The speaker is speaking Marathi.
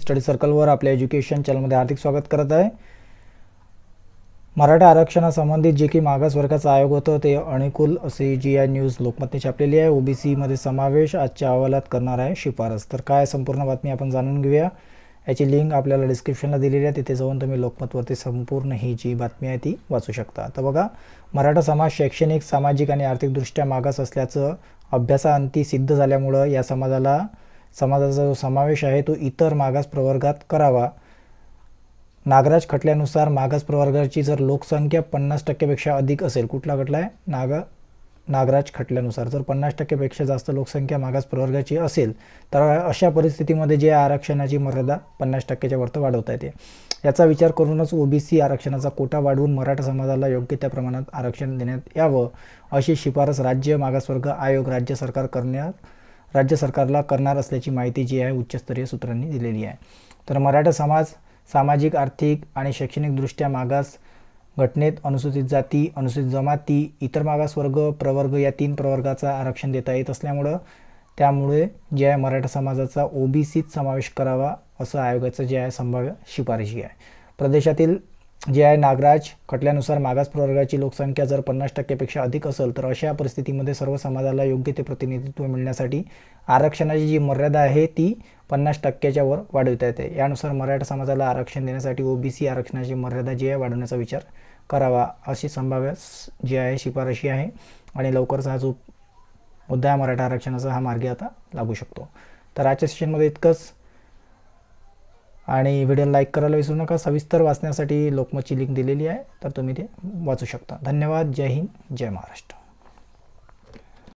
स्टडी सर्कलवर आपल्या एज्युकेशन चॅनलमध्ये हार्दिक स्वागत करत आहे मराठा आरक्षणासंबंधित जे की मागासवर्गाचा आयोग होतं ते अनुकूल असे जी आय न्यूज लोकमतने छापलेली आहे मध्ये समावेश आजच्या अहवालात करणार आहे शिफारस तर काय संपूर्ण बातमी आपण जाणून घेऊया याची लिंक आपल्याला डिस्क्रिप्शनला दिलेली आहे तिथे जाऊन तुम्ही लोकमतवरती संपूर्ण ही जी बातमी आहे ती वाचू शकता तर बघा मराठा समाज शैक्षणिक सामाजिक आणि आर्थिकदृष्ट्या मागास असल्याचं अभ्यासाअंती सिद्ध झाल्यामुळं या समाजाला समाजाचा जो समावेश आहे तो इतर मागास प्रवर्गात करावा नागराज खटल्यानुसार मागास प्रवर्गाची जर लोकसंख्या पन्नास टक्केपेक्षा अधिक असेल कुठला खटला आहे नाग नागराज खटल्यानुसार जर पन्नास टक्केपेक्षा जास्त लोकसंख्या मागास प्रवर्गाची असेल तर अशा परिस्थितीमध्ये जे आरक्षणाची मर्यादा पन्नास टक्क्याच्या वरतं वाढवता येते याचा विचार करूनच ओबीसी आरक्षणाचा कोटा वाढवून मराठा समाजाला योग्य त्या प्रमाणात आरक्षण देण्यात यावं अशी शिफारस राज्य मागासवर्ग आयोग राज्य सरकार करण्यात राज्य सरकारला करणार असल्याची माहिती जी आहे उच्चस्तरीय सूत्रांनी दिलेली आहे तर मराठा समाज सामाजिक आर्थिक आणि शैक्षणिकदृष्ट्या मागास घटनेत अनुसूचित जाती अनुसूचित जमाती इतर मागासवर्ग प्रवर्ग या तीन प्रवर्गाचा आरक्षण देता येत असल्यामुळं त्यामुळे जे आहे मराठा समाजाचा ओबीसीत समावेश करावा असं आयोगाचं जे आहे संभाव्य शिफारशी आहे प्रदेशातील जे आहे नागराज खटल्यानुसार मागास प्रवर्गाची लोकसंख्या जर पन्नास टक्क्यापेक्षा अधिक असेल तर अशा परिस्थितीमध्ये सर्व समाजाला योग्य ते प्रतिनिधित्व मिळण्यासाठी आरक्षणाची जी मर्यादा आहे ती पन्नास टक्क्याच्या वर वाढवता येते यानुसार मराठा समाजाला आरक्षण देण्यासाठी ओबीसी आरक्षणाची मर्यादा जी आहे वाढवण्याचा विचार करावा अशी संभाव्य जी आहे शिफारशी आहे आणि लवकरच हा जो मुद्दा आहे मराठा आरक्षणाचा हा मार्ग आता लागू शकतो तर आजच्या सेशनमध्ये इतकंच आणि व्हिडिओ लाईक करायला विसरू नका सविस्तर वाचण्यासाठी लोकमतची लिंक दिलेली आहे तर तुम्ही ते वाचू शकता धन्यवाद जय हिंद जय महाराष्ट्र